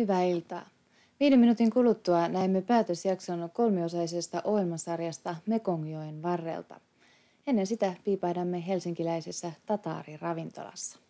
Hyvää iltaa. Viiden minuutin kuluttua näemme päätösjakson kolmiosaisesta ohjelmasarjasta Mekongjoen varrelta. Ennen sitä piipaidamme helsinkiläisessä Tataari-ravintolassa.